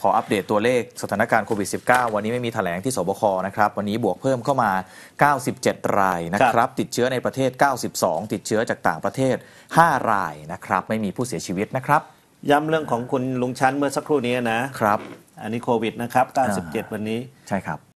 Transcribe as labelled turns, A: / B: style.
A: ขออัปเดตตัวเลขสถานการณ์โควิด -19 วันนี้ไม่มีถแถลงที่สบคนะครับ วันนี้บวกเพิ่มเข้ามา 97 รายนะครับ ติดเชื้อในประเทศ 92 ติดเชื้อจากต่างประเทศ 5 รายนะครับ ไม่มีผู้เสียชีวิตนะครับ ย้ำเรื่องของคุณลุงชั้นเมื่อสักครู่นี้นะ
B: ครับ อันนี้โควิดนะครับ97 วันนี้
C: ใช่ครับ